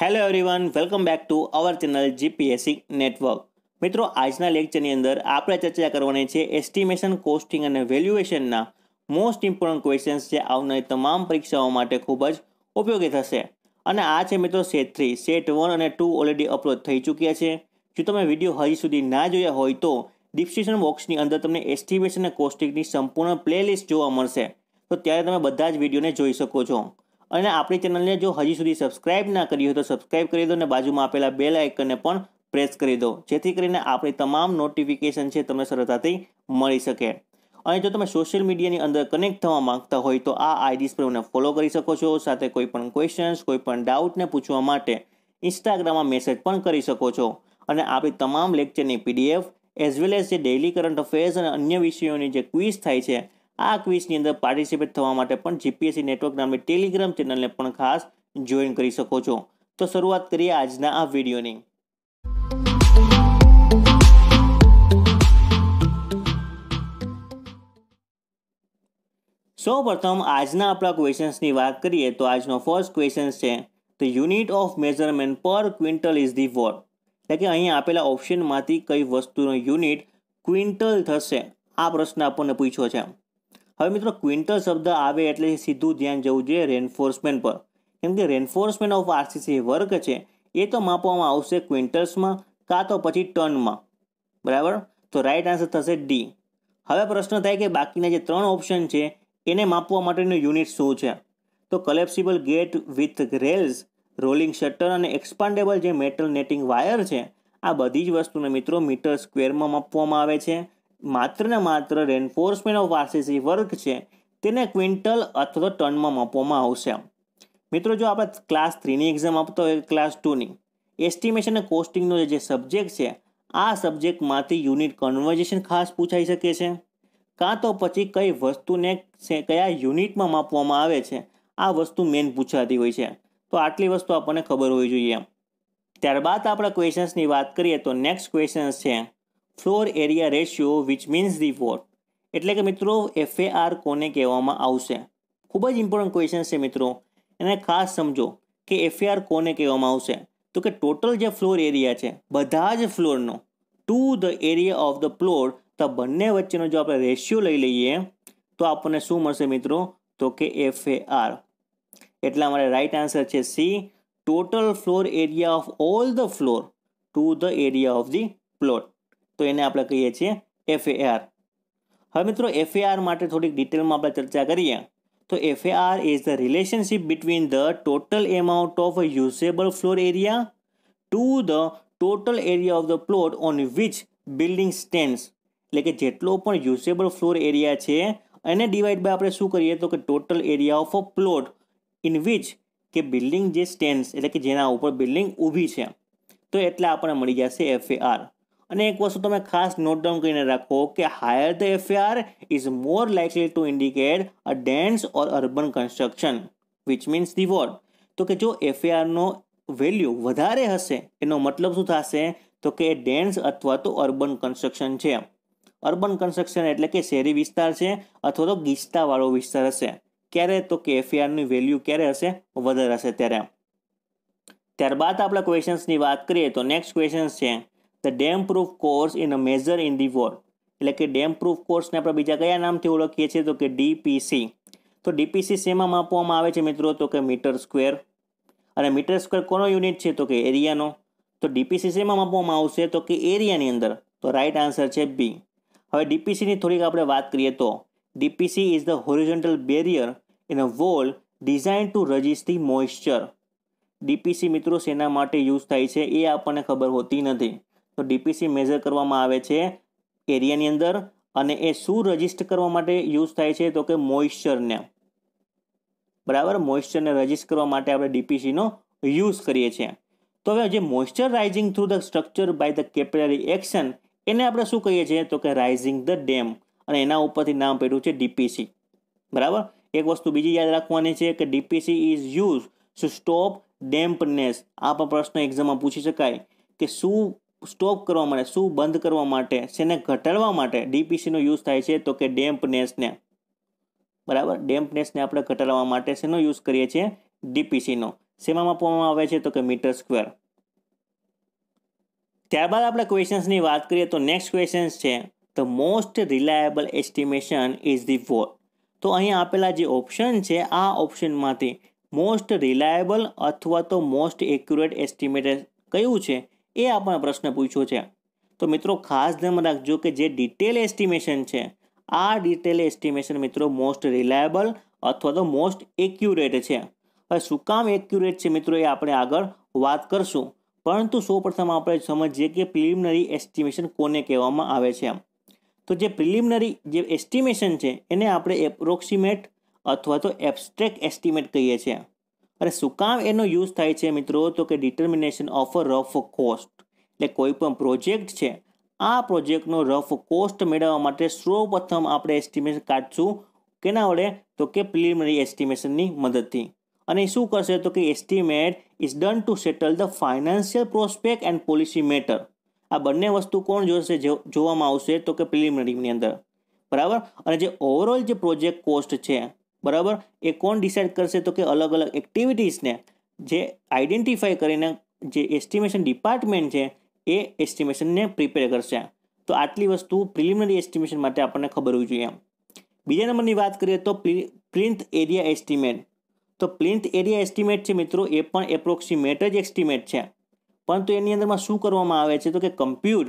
hello everyone welcome back to our channel GPSC network મિત્રો આજના લેક્ચરની અંદર આપણે ચર્ચા કરવાની છે એસ્ટિમેશન કોસ્ટિંગ અને વેલ્યુએશનના મોસ્ટ ઇમ્પોર્ટન્ટ ક્વેશ્ચન્સ જે આવનારી તમામ પરીક્ષાઓ માટે ખૂબ જ ઉપયોગી થશે અને આ છે મિત્રો સેટ થ્રી સેટ વન અને ટુ ઓલરેડી અપલોડ થઈ ચૂક્યા છે જો તમે વિડીયો હજી સુધી ના જોયા હોય તો ડિસ્ક્રિપ્શન બોક્સની અંદર તમને એસ્ટિમેશન અને કોસ્ટિંગની સંપૂર્ણ પ્લેલિસ્ટ જોવા મળશે તો ત્યારે તમે બધા જ વિડીયોને જોઈ શકો છો અને આપણી ચેનલને જો હજી સુધી સબસ્ક્રાઇબ ના કરી હોય તો સબસ્ક્રાઇબ કરી દો અને બાજુમાં આપેલા બેલ આઇકનને પણ પ્રેસ કરી દો જેથી કરીને આપણી તમામ નોટિફિકેશન છે તમને સરળતાથી મળી શકે અને જો તમે સોશિયલ મીડિયાની અંદર કનેક્ટ થવા માંગતા હોય તો આ આઈડીસ પર મને ફોલો કરી શકો છો સાથે કોઈ પણ ક્વેશ્ચન્સ કોઈ પણ ડાઉટને પૂછવા માટે ઇન્સ્ટાગ્રામમાં મેસેજ પણ કરી શકો છો અને આપણી તમામ લેક્ચરની પીડીએફ એઝ વેલ એઝ જે ડેઇલી કરંટ અફેર્સ અને અન્ય વિષયોની જે ક્વિઝ થાય છે આ ક્વિઝની અંદર પાર્ટિસિપેટ થવા માટે પણ જીપીએસસી નેટવર્ક નામની ટેલિગ્રામ ચેનલને પણ ખાસ જોઈન કરી શકો છો તો શરૂઆત કરીએ આજના આ વિડીયોની સૌ પ્રથમ આજના આપણા ક્વેશ્ચન્સની વાત કરીએ તો આજનો ફર્સ્ટ ક્વેશ્ચન છે તો યુનિટ ઓફ મેઝરમેન્ટ પર ક્વિન્ટલ ઇઝ ધી વોટ એટલે કે અહીં આપેલા ઓપ્શનમાંથી કઈ વસ્તુનો યુનિટ ક્વિન્ટલ થશે આ પ્રશ્ન આપણને પૂછ્યો છે હવે મિત્રો ક્વિન્ટલ શબ્દ આવે એટલે સીધું ધ્યાન જવું જોઈએ રેન્ફોર્સમેન્ટ પર કેમ કે રેન્ફોર્સમેન્ટ ઓફ આરસીસી વર્ક છે એ તો માપવામાં આવશે ક્વિન્ટલ્સમાં કાં તો પછી ટર્નમાં બરાબર તો રાઈટ આન્સર થશે ડી હવે પ્રશ્ન થાય કે બાકીના જે ત્રણ ઓપ્શન છે એને માપવા માટેનું યુનિટ શું છે તો collapsible gate with rails rolling shutter અને એક્સપાન્ડેબલ જે મેટલ નેટિંગ વાયર છે આ બધી જ વસ્તુને મિત્રો મીટર સ્ક્વેરમાં માપવામાં આવે છે માત્ર ને માત્ર રેન્ફોર્સમેન્ટ ઓફ આરસીસી વર્ક છે તેને ક્વિન્ટલ અથવા તો ટનમાં માપવામાં આવશે મિત્રો જો આપણે ક્લાસ થ્રીની એક્ઝામ આપતો હોય ક્લાસ ટુની એસ્ટિમેશન અને કોસ્ટિંગનો જે સબ્જેક્ટ છે આ સબ્જેક્ટમાંથી યુનિટ કન્વર્ઝેશન ખાસ પૂછાઈ શકે છે કાં તો પછી કઈ વસ્તુને કયા યુનિટમાં માપવામાં આવે છે આ વસ્તુ મેન પૂછાતી હોય છે તો આટલી વસ્તુ આપણને ખબર હોવી જોઈએ ત્યારબાદ આપણા ક્વેશન્સની વાત કરીએ તો નેક્સ્ટ ક્વેશન્સ છે floor area ratio which means the what એટલે કે મિત્રો એફએઆર કોને કહેવામાં આવશે ખૂબ જ ઇમ્પોર્ટન્ટ ક્વેશ્ચન છે મિત્રો એને ખાસ સમજો કે એફએઆર કોને કહેવામાં આવશે તો કે ટોટલ જે ફ્લોર એરિયા છે બધા જ ફ્લોરનો to the area of the floor તો બંને વચ્ચેનો જો આપણે રેશિયો લઈ લઈએ તો આપણને શું મળશે મિત્રો તો કે એફએઆર એટલા માટે રાઈટ આન્સર છે C total floor area of all the floor to the area of the plot તો એને આપણે કહીએ છીએ એફએઆર હવે મિત્રો એફએઆર માટે થોડીક ડિટેલમાં આપણે ચર્ચા કરીએ તો FAR is the relationship between the total amount of usable floor area to the total area of the plot on which building stands એટલે કે જેટલો પણ યુઝેબલ ફ્લોર એરિયા છે એને ડિવાઈડ બાય આપણે શું કરીએ તો કે total area of a plot in which કે બિલ્ડિંગ જે સ્ટેન્ડ્સ એટલે કે જેના ઉપર બિલ્ડિંગ ઊભી છે તો એટલે આપણને મળી જશે એફએઆર અને એક વસ્તુ તમે ખાસ નોટ ડાઉન કરીને રાખો કે higher the FR is more likely to indicate a dense or urban construction which means the what તો કે જો એફઆરનો વેલ્યુ વધારે હશે એનો મતલબ શું થશે તો કે ડેન્સ અથવા તો અર્બન કન્સ્ટ્રક્શન છે અર્બન કન્સ્ટ્રક્શન એટલે કે શહેરી વિસ્તાર છે અથવા તો ગીચતાવાળો વિસ્તાર હશે ક્યારે તો કે એફઆરની વેલ્યુ ક્યારે હશે વધારે હશે ત્યારે ત્યારબાદ આપણે ક્વેશ્ચન્સની વાત કરીએ તો નેક્સ્ટ ક્વેશ્ચન્સ છે the damp proof course in a measure in the war એટલે કે ડેમ પ્રૂફ કોર્સને આપણે બીજા કયા નામથી ઓળખીએ છીએ તો કે ડીપીસી તો ડીપીસી શેમાં માપવામાં આવે છે મિત્રો તો કે મીટર સ્ક્વેર અને મીટર સ્ક્વેર કોનો યુનિટ છે તો કે એરિયાનો તો ડીપીસી શેમાં માપવામાં આવશે તો કે એરિયાની અંદર તો રાઈટ આન્સર છે બી હવે ડીપીસીની થોડીક આપણે વાત કરીએ તો DPC is the horizontal barrier in a wall design to resist the moisture DPC મિત્રો શેના માટે યુઝ થાય છે એ આપણને ખબર હોતી નથી તો ડીપીસી મેજર કરવામાં આવે છે એરિયાની અંદર અને એ શું રજિસ્ટર કરવા માટે યુઝ થાય છે તો કે મોઇશ્ચરને બરાબર મોઇશ્ચરને રજીસ્ટ કરવા માટે આપણે ડીપીસીનો યુઝ કરીએ છીએ તો હવે જે moisture rising through the structure by the capillary action એને આપણે શું કહીએ છીએ તો કે રાઇઝિંગ ધ ડેમ અને એના ઉપરથી નામ પડ્યું છે ડીપીસી બરાબર એક વસ્તુ બીજી યાદ રાખવાની છે કે ડીપીસી ઇઝ યુઝ શું સ્ટોપ ડેમ્પનેસ આ પ્રશ્ન એક્ઝામમાં પૂછી શકાય કે શું સ્ટોપ કરવા માટે શું બંધ કરવા માટે શેને ઘટાડવા માટે ડીપીસીનો યુઝ થાય છે તો કે ડેમ્પનેસને બરાબર ડેમ્પનેસને આપણે ઘટાડવા માટે શેનો યુઝ કરીએ છીએ ડીપીસીનો શેમાં આપવામાં આવે છે તો કે મીટર સ્ક્વેર ત્યારબાદ આપણે ક્વેશ્ચન્સની વાત કરીએ તો નેક્સ્ટ ક્વેશ્ચન્સ છે the most reliable estimation is the what તો અહીંયા આપેલા જે ઓપ્શન છે આ ઓપ્શનમાંથી મોસ્ટ રિલાયબલ અથવા તો મોસ્ટ એક્યુરેટ એસ્ટિમેટેડ કયું છે એ આપણને પ્રશ્ન પૂછ્યો છે તો મિત્રો ખાસ ધ્યાનમાં રાખજો કે જે ડિટેલ એસ્ટિમેશન છે આ ડિટેલ એસ્ટિમેશન મિત્રો મોસ્ટ રિલાયબલ અથવા તો મોસ્ટ એક્યુરેટ છે હવે શું કામ એક્યુરેટ છે મિત્રો એ આપણે આગળ વાત કરશું પરંતુ સૌપ્રથમ આપણે સમજીએ કે પ્રિલિમિનરી એસ્ટિમેશન કોને કહેવામાં આવે છે તો જે પ્રિલિમનરી જે એસ્ટિમેશન છે એને આપણે એપ્રોક્સિમેટ અથવા તો એબસ્ટ્રેક એસ્ટિમેટ કહીએ છીએ અને શું કામ એનો યુઝ થાય છે મિત્રો તો કે determination of a rough cost એટલે કોઈ પણ પ્રોજેક્ટ છે આ પ્રોજેક્ટનો રફ કોસ્ટ મેળવવા માટે સૌપ્રથમ આપણે એસ્ટિમેશન કાઢશું કેના વડે તો કે પ્રિલિમિનરી એસ્ટિમેશનની મદદથી અને શું કરશે તો કે estimate is done to settle the financial prospect and policy matter આ બંને વસ્તુ કોણ જોશે જોવામાં આવશે તો કે પ્રિલિમિનરીની અંદર બરાબર અને જે ઓવરઓલ જે પ્રોજેક્ટ કોસ્ટ છે બરાબર એ કોણ ડિસાઇડ કરશે તો કે અલગ અલગ એક્ટિવિટીઝને જે આઈડેન્ટિફાઈ કરીને જે એસ્ટિમેશન ડિપાર્ટમેન્ટ છે એ એસ્ટિમેશનને પ્રિપેર કરશે તો આટલી વસ્તુ પ્રિલિમિનરી એસ્ટિમેશન માટે આપણને ખબર હોવી જોઈએ બીજા નંબરની વાત કરીએ તો પ્લિન્થ એરિયા એસ્ટિમેટ તો પ્લિન્થ એરિયા એસ્ટિમેટ છે મિત્રો એ પણ એપ્રોક્સિમેટ જ એસ્ટિમેટ છે પરંતુ એની અંદરમાં શું કરવામાં આવે છે તો કે compute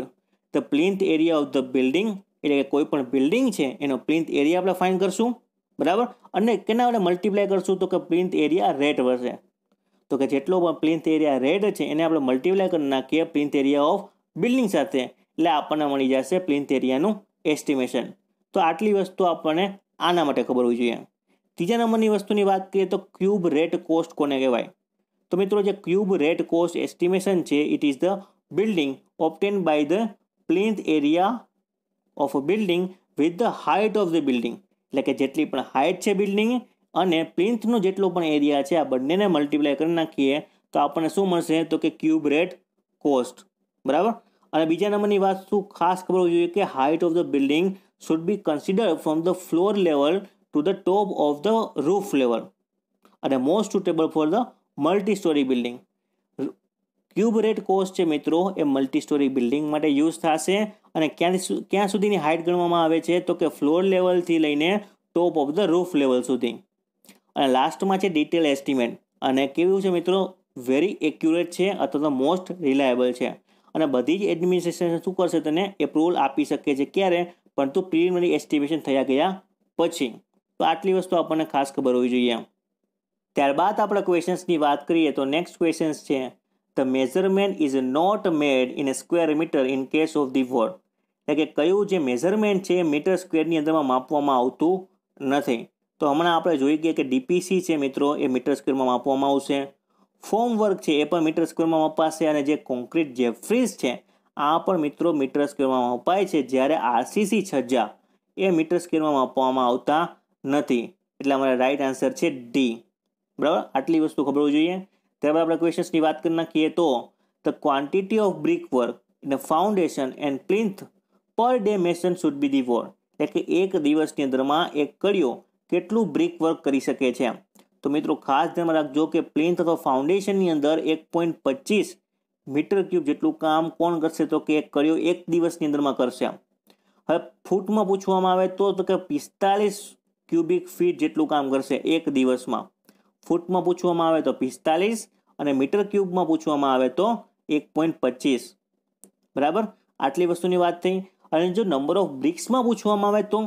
the plinth area of the building એટલે કે કોઈ પણ બિલ્ડિંગ છે એનો પ્લિન્થ એરિયા આપણે ફાઇન કરશું બરાબર અને કેના વડે મલ્ટીપ્લાય કરશું તો કે પ્લિન્થ એરિયા રેડ વધશે તો કે જેટલો પણ પ્લિન્થ એરિયા રેડ છે એને આપણે મલ્ટીપ્લાય કરી નાખીએ પ્લિન્થ એરિયા ઓફ બિલ્ડિંગ સાથે એટલે આપણને મળી જશે પ્લિન્થ એરિયાનું એસ્ટિમેશન તો આટલી વસ્તુ આપણને આના માટે ખબર હોવી જોઈએ ત્રીજા નંબરની વસ્તુની વાત કરીએ તો ક્યુબ રેટ કોસ્ટ કોને કહેવાય તો મિત્રો જે ક્યુબ રેટ કોસ્ટ એસ્ટિમેશન છે it is the building obtain by the plinth area of a building with the height of the building એટલે કે જેટલી પણ હાઇટ છે બિલ્ડિંગ અને પ્લિન્થનો જેટલો પણ એરિયા છે આ બંનેને મલ્ટીપ્લાય કરી નાખીએ તો આપણને શું મળશે તો કે ક્યુબ રેટ કોસ્ટ બરાબર અને બીજા નંબરની વાત શું ખાસ ખબર હોવી જોઈએ કે height of the building should be consider from the floor level to the top of the roof level અને most suitable for the multi storey building cube rate cost છે મિત્રો એ મલ્ટી સ્ટોરી બિલ્ડિંગ માટે યુઝ થશે અને ક્યાંથી ક્યાં સુધીની હાઇટ ગણવામાં આવે છે તો કે ફ્લોર લેવલથી લઈને top of the roof level સુધી અને લાસ્ટમાં છે ડિટેલ એસ્ટિમેટ અને કેવું છે મિત્રો વેરી એક્યુરેટ છે અથવા તો મોસ્ટ રિલાયેબલ છે અને બધી જ એડમિનિસ્ટ્રેશન શું કરશે તને એપ્રુવલ આપી શકે છે ક્યારે પરંતુ પ્રિલિમિનરી એસ્ટિમેશન થયા ગયા પછી તો આટલી વસ્તુ આપણને ખાસ ખબર હોવી જોઈએ ત્યારબાદ આપણે ક્વેશ્ચન્સની વાત કરીએ તો નેક્સ્ટ ક્વેશ્ચન્સ છે the measurement is not made in square metre in case of the word એટલે કે કયું જે મેઝરમેન્ટ છે એ મીટર સ્ક્વેરની અંદરમાં માપવામાં આવતું નથી તો હમણાં આપણે જોઈ ગયા કે ડીપીસી છે મિત્રો એ મીટર સ્ક્વેરમાં માપવામાં આવશે ફોર્મ છે એ પણ મીટર સ્ક્વેરમાં માપાશે અને જે કોન્ક્રીટ જે ફ્રીજ છે આ પણ મિત્રો મીટર સ્ક્વેરમાં મપાય છે જ્યારે આરસીસી છજ્જા એ મીટર સ્ક્વેરમાં માપવામાં આવતા નથી એટલે અમારા રાઈટ આન્સર છે ડી બરાબર આટલી વસ્તુ ખબર હોવી જોઈએ ત્યારબાદ આપણે ક્વેશ્ચન્સની વાત કરી નાખીએ તો the quantity of brick work in foundation and plinth per day mason should be the war એટલે કે એક દિવસની અંદરમાં એક કડીઓ કેટલું બ્રિક વર્ક કરી શકે છે તો મિત્રો ખાસ ધ્યાનમાં રાખજો કે પ્લિન્થ અથવા ફાઉન્ડેશનની અંદર એક પોઈન્ટ પચીસ મીટર ક્યુબ જેટલું કામ કોણ કરશે તો કે એક કડીઓ એક દિવસની અંદરમાં કરશે હવે ફૂટમાં પૂછવામાં આવે તો કે પિસ્તાલીસ ક્યુબિક ફીટ જેટલું કામ કરશે એક દિવસમાં ફૂટમાં પૂછવામાં આવે તો પિસ્તાલીસ અને મીટર ક્યુબમાં પૂછવામાં આવે તો એક પોઈન્ટ પચીસ બરાબર આટલી વસ્તુની વાત થઈ અને જો નંબર ઓફ બ્રિક્સમાં પૂછવામાં આવે તો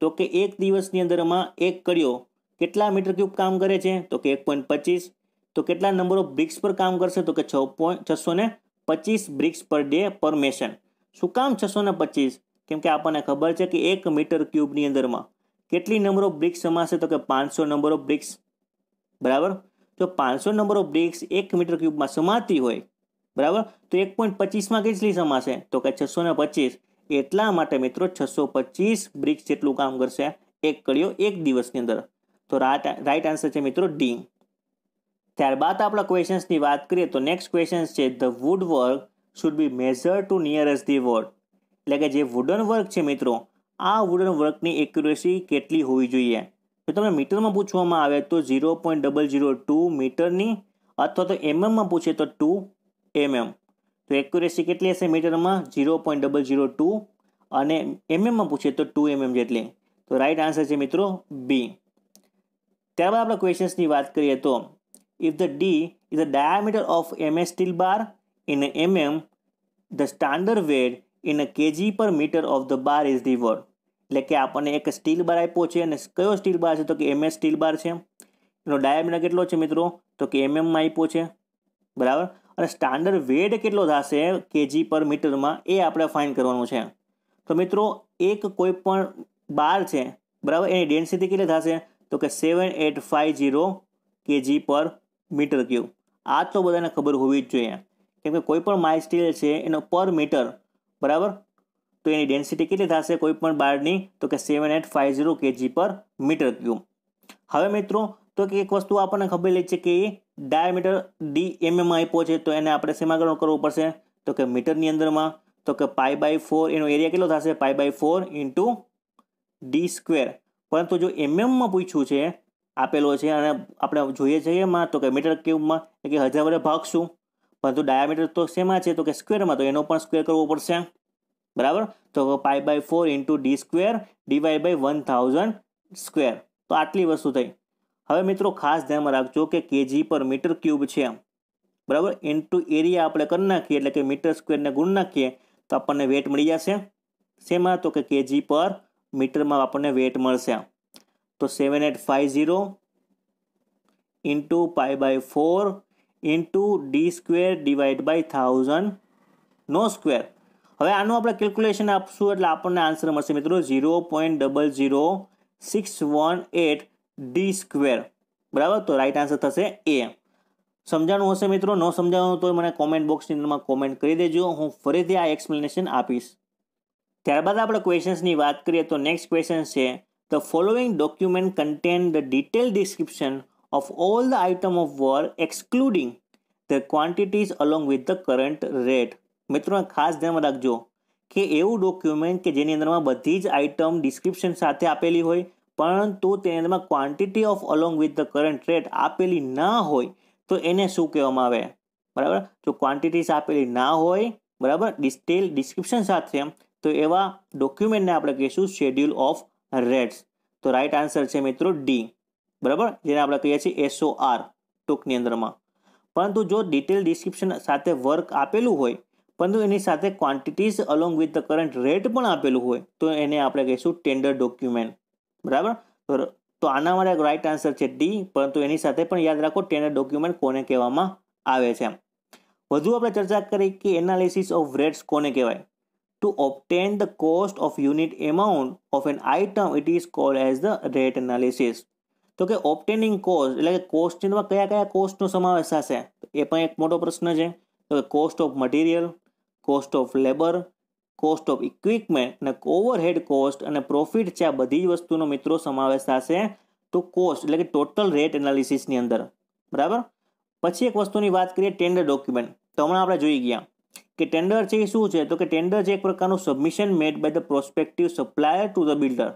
તો કે એક દિવસની અંદરમાં એક કડીઓ કેટલા મીટર ક્યુબ કામ કરે છે તો કે એક પોઈન્ટ પચીસ તો કેટલા નંબર ઓફ બ્રિક્સ પર કામ કરશે તો કે છ પોઈન્ટ છસો ને બ્રિક્સ પર ડે પર મેશન શું કામ છસો ને પચીસ કેમ કે આપણને ખબર છે કે એક મીટર ક્યુબની અંદરમાં કેટલી નંબર ઓફ બ્રિક્સ સમાશે તો કે પાંચસો નંબર ઓફ બ્રિક્સ બરાબર જો પાંચસો નંબર ઓફ બ્રિક્સ એક મીટર ક્યુબમાં સમાતી હોય બરાબર તો એક પોઈન્ટ પચીસમાં કેટલી સમાશે તો કે છસો ને પચીસ એટલા માટે મિત્રો છસો પચીસ બ્રિક્સ જેટલું કામ કરશે એક કડીઓ એક દિવસની અંદર તો રાઈટ આન્સર છે મિત્રો ડી ત્યારબાદ આપણા ક્વેશ્ચન્સની વાત કરીએ તો નેક્સ્ટ ક્વેશ્ચન છે the wood work should be measure to nearest the what એટલે કે જે વુડન વર્ક છે મિત્રો આ વુડન વર્કની એક્યુરેસી કેટલી હોવી જોઈએ જો તમને મીટરમાં પૂછવામાં આવે તો zero point double zero two મીટરની અથવા તો એમએમમાં પૂછે તો ટુ એમએમ તો એક્યુરેસી કેટલી હશે મીટરમાં zero point double zero two અને એમએમમાં પૂછે તો ટુ એમએમ જેટલી તો રાઈટ આન્સર છે મિત્રો બી ત્યારબાદ આપણે ક્વેશ્ચન્સની વાત કરીએ તો if the D is the diameter of MS steel bar in MM the standard weight in a KG per metre of the bar is the word એટલે કે આપણને એક સ્ટીલ બાર આપ્યો છે અને કયો સ્ટીલ બાર છે તો કે એમએસ સ્ટીલ બાર છે એનો ડાયામીટર કેટલો છે મિત્રો તો કે એમએમમાં આપ્યો છે બરાબર અને સ્ટાન્ડર્ડ વેટ કેટલો થશે કેજી પર મીટરમાં એ આપણે ફાઇન કરવાનું છે તો મિત્રો એક કોઈ પણ બાર છે બરાબર એની ડેન્સિટી કેટલી થશે તો કે seven eight five zero KG per metre cube આ તો બધાને ખબર હોવી જ જોઈએ કેમ કે કોઈ પણ માઇલ સ્ટીલ છે એનો પર મીટર બરાબર તો એની ડેન્સિટી કેટલી થશે કોઈ પણ બારની તો કે seven eight five zero KG per metre cube હવે મિત્રો તો કે એક વસ્તુ આપણને ખબર છે કે એ ડાયામીટર ડી એમએમ આપ્યો છે તો એને આપણે શેમાં કરવું પડશે તો કે મીટરની અંદરમાં તો કે પાઈ બાય ફોર એનો એરિયા કેટલો થશે pi by four into D square પરંતુ જો એમએમમાં mm પૂછ્યું છે આપેલો છે અને આપણે જોઈએ છીએ એમાં તો કે મીટર ક્યુબમાં એટલે કે હજાર વડે ભાગશું પરંતુ ડાયામીટર તો શેમાં છે તો કે સ્ક્વેરમાં તો એનો પણ સ્ક્વેર કરવો પડશે बराबर तो π / 4 * d² / 1000² तो आटली वस्तु થઈ હવે મિત્રો ખાસ ધ્યાન રાખજો કે kg પર m³ છે આમ બરાબર * એરિયા આપણે કરી નાખી એટલે કે m² ને ગુણ નાખીએ તો આપણને વેટ મળી જશે છેમાં તો કે kg પર m માં આપણને વેટ મળશે તો 7850 * π / 4 * d² / 1000 નો² હવે આનું આપણે કેલ્ક્યુલેશન આપશું એટલે આપણને આન્સર મળશે મિત્રો zero point double zero six one eight D square બરાબર તો રાઈટ આન્સર થશે એ સમજાણું હશે મિત્રો ન સમજાણું તો મને કોમેન્ટ બોક્સની અંદરમાં કોમેન્ટ કરી દેજો હું ફરીથી આ એક્સપ્લેનેશન આપીશ ત્યારબાદ આપણે ક્વેશ્ચન્સની વાત કરીએ તો નેક્સ્ટ ક્વેશ્ચન છે the following document contain the detail description of all the item of work excluding the quantities along with the current rate મિત્રો ખાસ ધ્યાનમાં રાખજો કે એવું ડોક્યુમેન્ટ કે જેની અંદરમાં બધી જ આઇટમ ડિસ્ક્રિપ્શન સાથે આપેલી હોય પરંતુ તેની અંદરમાં quantity of along with the current rate આપેલી ના હોય તો એને શું કહેવામાં આવે બરાબર જો ક્વોન્ટિટીઝ આપેલી ના હોય બરાબર ડિસ્ટેલ ડિસ્ક્રિપ્શન સાથે તો એવા ડોક્યુમેન્ટને આપણે કહીશું શેડ્યુલ ઓફ રેટ્સ તો રાઇટ આન્સર છે મિત્રો ડી બરાબર જેને આપણે કહીએ છીએ એસઓઆર ટૂંકની અંદરમાં પરંતુ જો ડિટેલ ડિસ્ક્રિપ્શન સાથે વર્ક આપેલું હોય પરંતુ એની સાથે quantities along with the current rate પણ આપેલું હોય તો એને આપણે કહીશું ટેન્ડર ડોક્યુમેન્ટ બરાબર તો આના માટે રાઇટ આન્સર છે ડી પરંતુ એની સાથે પણ યાદ રાખો ટેન્ડર ડોક્યુમેન્ટ કોને કહેવામાં આવે છે વધુ આપણે ચર્ચા કરી કે એનાલિસિસ ઓફ રેટ્સ કોને કહેવાય to obtain the cost of unit amount of an item it is called as the rate analysis તો કે ઓપટેનિંગ કોસ્ટ એટલે કે કોસ્ટમાં કયા કયા કોસ્ટનો સમાવેશ થશે એ પણ એક મોટો પ્રશ્ન છે cost of material cost of labour cost of equipment અને ઓવરહેડ કોસ્ટ અને પ્રોફિટ છે આ બધી જ વસ્તુનો મિત્રો સમાવેશ થશે તો કોસ્ટ એટલે કે ટોટલ રેટ એનાલિસિસની અંદર બરાબર પછી એક વસ્તુની વાત કરીએ ટેન્ડર ડોક્યુમેન્ટ તો હમણાં આપણે જોઈ ગયા કે ટેન્ડર છે એ શું છે તો કે ટેન્ડર છે એક પ્રકારનું submission made by the prospective supplier to the builder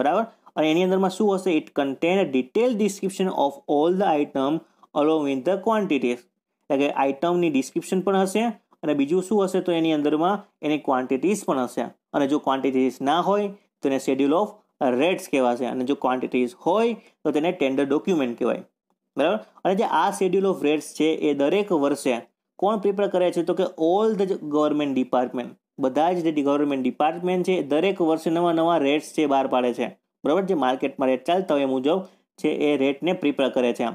બરાબર અને એની અંદરમાં શું હશે it contain detail description of all the item along with the quantities એટલે કે આઇટમની ડિસ્ક્રિપ્શન પણ હશે અને બીજું શું હશે તો એની અંદરમાં એની ક્વોન્ટિટીઝ પણ હશે અને જો ક્વોન્ટિટીઝ ના હોય તો એને શેડ્યુલ ઓફ રેટ્સ કહેવાશે અને જો ક્વોન્ટિટીઝ હોય તો તેને ટેન્ડર ડોક્યુમેન્ટ કહેવાય બરાબર અને જે આ શેડ્યુલ ઓફ રેટ્સ છે એ દરેક વર્ષે કોણ પ્રિપેર કરે છે તો કે ઓલ ધ ગવર્મેન્ટ ડિપાર્ટમેન્ટ બધા જ જે ગવર્મેન્ટ ડિપાર્ટમેન્ટ છે દરેક વર્ષે નવા નવા રેટ્સ છે બહાર પાડે છે બરાબર જે માર્કેટમાં રેટ ચાલતા હોય એ મુજબ છે એ રેટને પ્રિપેર કરે છે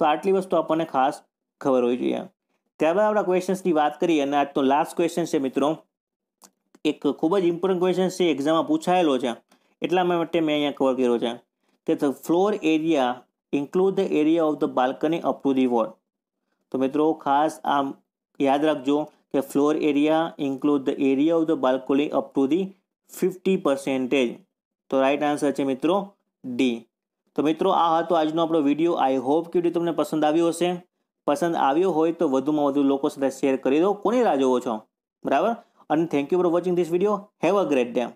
તો આટલી વસ્તુ આપણને ખાસ ખબર હોવી જોઈએ ત્યારબાદ આપણા ક્વેશ્ચન્સની વાત કરીએ અને આજનો લાસ્ટ ક્વેશ્ચન છે મિત્રો એક ખૂબ જ ઇમ્પોર્ટન્ટ ક્વેશ્ચન છે એક્ઝામમાં પૂછાયેલો છે એટલા માટે મેં અહીંયા કવર કર્યો છે કે floor area include the area of the balcony up to the wall તો મિત્રો ખાસ આમ યાદ રાખજો કે floor area include the area of the balcony up to the fifty percentage તો રાઈટ આન્સર છે મિત્રો ડી તો મિત્રો આ હતો આજનો આપણો વિડીયો આઈ હોપ કે તમને પસંદ આવ્યો હશે પસંદ આવ્યો હોય તો વધુમાં વધુ લોકો સાથે શેર કરી દો કોની રાહ જોવો છો બરાબર અને thank you for watching this video have a great dam